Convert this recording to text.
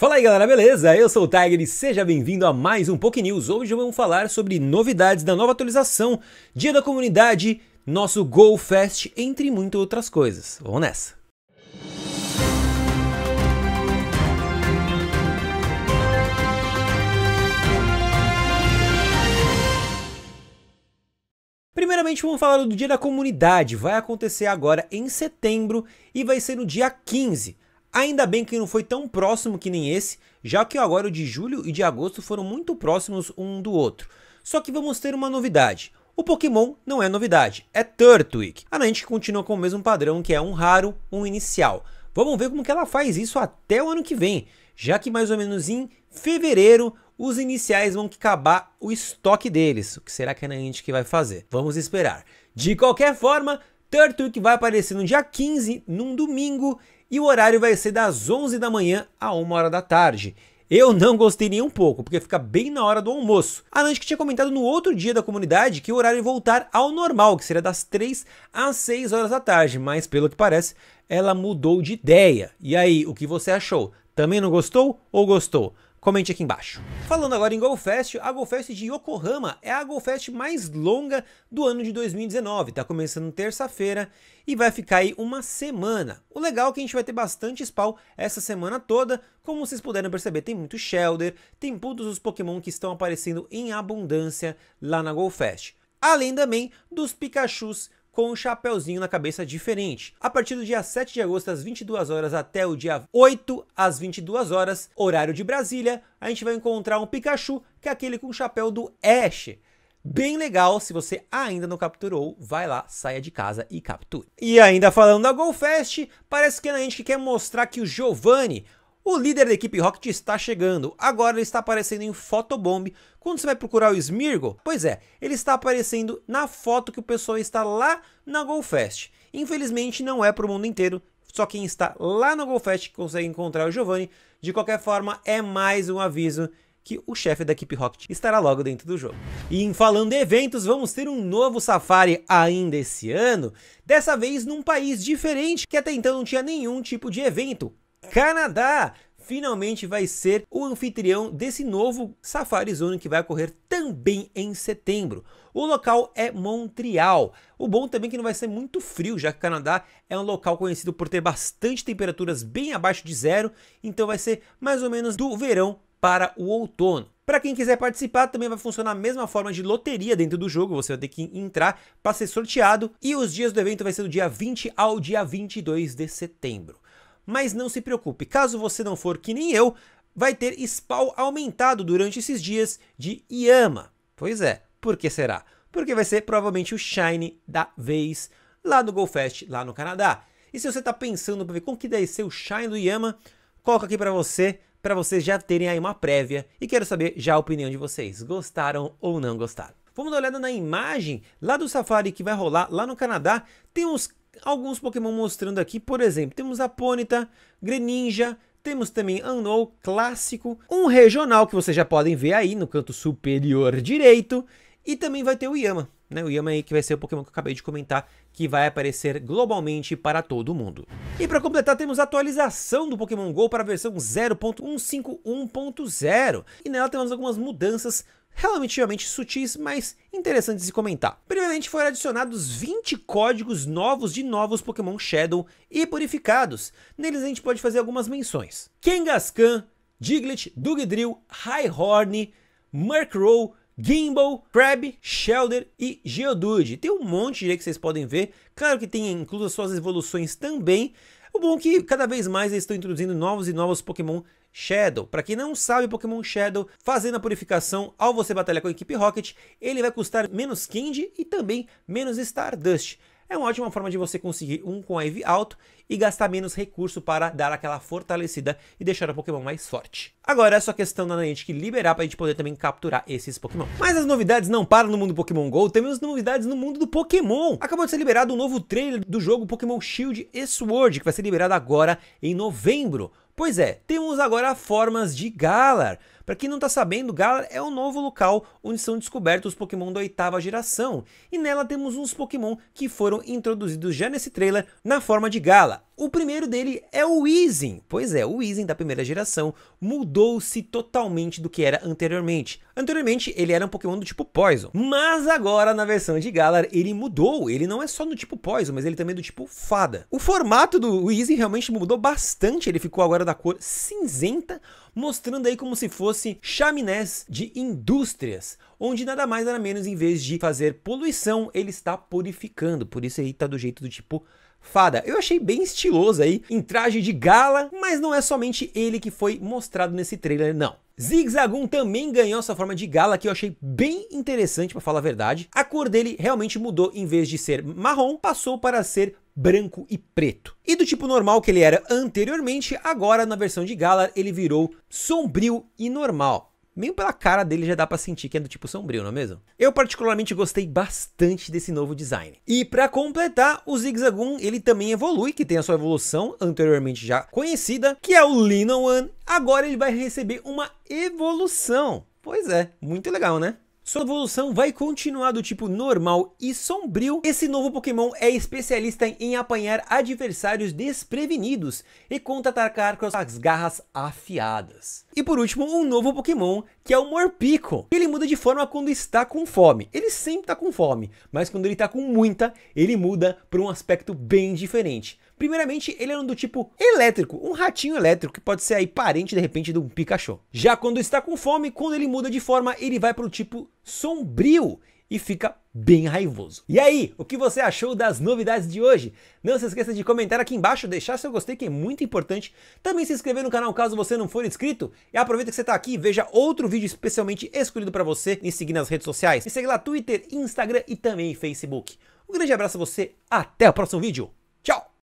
Fala aí galera, beleza? Eu sou o Tiger e seja bem-vindo a mais um Poké News. Hoje vamos falar sobre novidades da nova atualização, Dia da Comunidade, nosso Go Fest, entre muitas outras coisas. Vamos nessa! Primeiramente, vamos falar do Dia da Comunidade. Vai acontecer agora em setembro e vai ser no dia 15. Ainda bem que não foi tão próximo que nem esse, já que agora o de julho e de agosto foram muito próximos um do outro. Só que vamos ter uma novidade. O Pokémon não é novidade, é Turtwig. A Niantic continua com o mesmo padrão que é um raro, um inicial. Vamos ver como que ela faz isso até o ano que vem, já que mais ou menos em fevereiro os iniciais vão acabar o estoque deles. O que será que a Niantic vai fazer? Vamos esperar. De qualquer forma, Turtwig vai aparecer no dia 15, num domingo, e o horário vai ser das 11 da manhã a 1 hora da tarde. Eu não gostei nem um pouco, porque fica bem na hora do almoço. A Nantes que tinha comentado no outro dia da comunidade que o horário ia voltar ao normal, que seria das 3 às 6 horas da tarde, mas pelo que parece, ela mudou de ideia. E aí, o que você achou? Também não gostou ou gostou? comente aqui embaixo. Falando agora em GoFest, a GoFest de Yokohama é a GoFest mais longa do ano de 2019, tá começando terça-feira e vai ficar aí uma semana. O legal é que a gente vai ter bastante spawn essa semana toda, como vocês puderam perceber, tem muito Shelder, tem todos os Pokémon que estão aparecendo em abundância lá na GoFest. Além também dos Pikachus com um chapéuzinho na cabeça diferente. A partir do dia 7 de agosto às 22 horas até o dia 8 às 22 horas, horário de Brasília, a gente vai encontrar um Pikachu, que é aquele com o chapéu do Ash. Bem legal, se você ainda não capturou, vai lá, saia de casa e capture. E ainda falando da Golfest, parece que a gente quer mostrar que o Giovanni, o líder da equipe Rocket está chegando, agora ele está aparecendo em Photobomb. Quando você vai procurar o Smirgle. pois é, ele está aparecendo na foto que o pessoal está lá na GoFest. Infelizmente não é para o mundo inteiro, só quem está lá na GoFest consegue encontrar o Giovanni. De qualquer forma, é mais um aviso que o chefe da equipe Rocket estará logo dentro do jogo. E em falando de eventos, vamos ter um novo Safari ainda esse ano, dessa vez num país diferente que até então não tinha nenhum tipo de evento, Canadá finalmente vai ser o anfitrião desse novo Safari Zone que vai ocorrer também em setembro. O local é Montreal. O bom também é que não vai ser muito frio, já que o Canadá é um local conhecido por ter bastante temperaturas bem abaixo de zero, então vai ser mais ou menos do verão para o outono. Para quem quiser participar, também vai funcionar a mesma forma de loteria dentro do jogo, você vai ter que entrar para ser sorteado, e os dias do evento vai ser do dia 20 ao dia 22 de setembro mas não se preocupe, caso você não for que nem eu, vai ter spawn aumentado durante esses dias de Yama. Pois é, por que será? Porque vai ser provavelmente o Shine da vez lá no GoFest, lá no Canadá. E se você está pensando para ver como que deve ser o Shine do Yama, coloca aqui para você, para vocês já terem aí uma prévia. E quero saber já a opinião de vocês, gostaram ou não gostaram. Vamos dar uma olhada na imagem lá do safari que vai rolar lá no Canadá. Tem uns alguns Pokémon mostrando aqui, por exemplo, temos a Ponyta, Greninja, temos também Anou clássico, um regional que vocês já podem ver aí no canto superior direito, e também vai ter o Yama, né? O Yama aí que vai ser o Pokémon que eu acabei de comentar, que vai aparecer globalmente para todo mundo. E para completar, temos a atualização do Pokémon GO para a versão 0.151.0, e nela temos algumas mudanças relativamente sutis, mas interessantes de comentar. Primeiramente foram adicionados 20 códigos novos de novos Pokémon Shadow e purificados. Neles a gente pode fazer algumas menções. Kangaskhan, Diglett, Dugdrill, Highhorn, Murkrow, Gimbal, Crab, Shelder e Geodude. Tem um monte aí que vocês podem ver. Claro que tem incluso suas evoluções também, o bom é que cada vez mais eles estão introduzindo novos e novos Pokémon Shadow. Para quem não sabe, Pokémon Shadow, fazendo a purificação ao você batalhar com a equipe Rocket, ele vai custar menos Candy e também menos Stardust. É uma ótima forma de você conseguir um com IV alto e gastar menos recurso para dar aquela fortalecida e deixar o Pokémon mais forte. Agora é só questão da que liberar para a gente poder também capturar esses Pokémon. Mas as novidades não param no mundo Pokémon GO, temos novidades no mundo do Pokémon. Acabou de ser liberado um novo trailer do jogo Pokémon Shield e Sword, que vai ser liberado agora em novembro. Pois é, temos agora formas de Galar. Para quem não está sabendo, Galar é o novo local onde são descobertos os Pokémon da oitava geração, e nela temos uns Pokémon que foram introduzidos já nesse trailer na forma de Gala. O primeiro dele é o Weezing. Pois é, o Weezing da primeira geração mudou-se totalmente do que era anteriormente. Anteriormente, ele era um Pokémon do tipo Poison, mas agora na versão de Galar ele mudou. Ele não é só no tipo Poison, mas ele também é do tipo Fada. O formato do Weezing realmente mudou bastante. Ele ficou agora da cor cinzenta, mostrando aí como se fosse chaminés de indústrias, onde nada mais nada menos em vez de fazer poluição, ele está purificando. Por isso aí tá do jeito do tipo fada. Eu achei bem estiloso aí, em traje de gala, mas não é somente ele que foi mostrado nesse trailer, não. Zigzagoon também ganhou essa forma de gala que eu achei bem interessante para falar a verdade. A cor dele realmente mudou, em vez de ser marrom, passou para ser branco e preto. E do tipo normal que ele era anteriormente, agora na versão de Galar ele virou sombrio e normal. Mesmo pela cara dele já dá pra sentir que é do tipo sombrio, não é mesmo? Eu particularmente gostei bastante desse novo design. E pra completar, o Zigzagoon ele também evolui, que tem a sua evolução anteriormente já conhecida, que é o Linoan. Agora ele vai receber uma evolução. Pois é, muito legal, né? Sua evolução vai continuar do tipo normal e sombrio. Esse novo Pokémon é especialista em apanhar adversários desprevenidos e contra-atacar com as garras afiadas. E por último, um novo Pokémon, que é o Morpico. Ele muda de forma quando está com fome. Ele sempre está com fome, mas quando ele está com muita, ele muda para um aspecto bem diferente. Primeiramente, ele era é um do tipo elétrico, um ratinho elétrico que pode ser aí parente de repente de um Pikachu. Já quando está com fome, quando ele muda de forma, ele vai para o tipo sombrio e fica bem raivoso. E aí, o que você achou das novidades de hoje? Não se esqueça de comentar aqui embaixo, deixar seu gostei que é muito importante, também se inscrever no canal caso você não for inscrito, e aproveita que você está aqui e veja outro vídeo especialmente escolhido para você e seguir nas redes sociais, me segue lá Twitter, Instagram e também Facebook. Um grande abraço a você, até o próximo vídeo!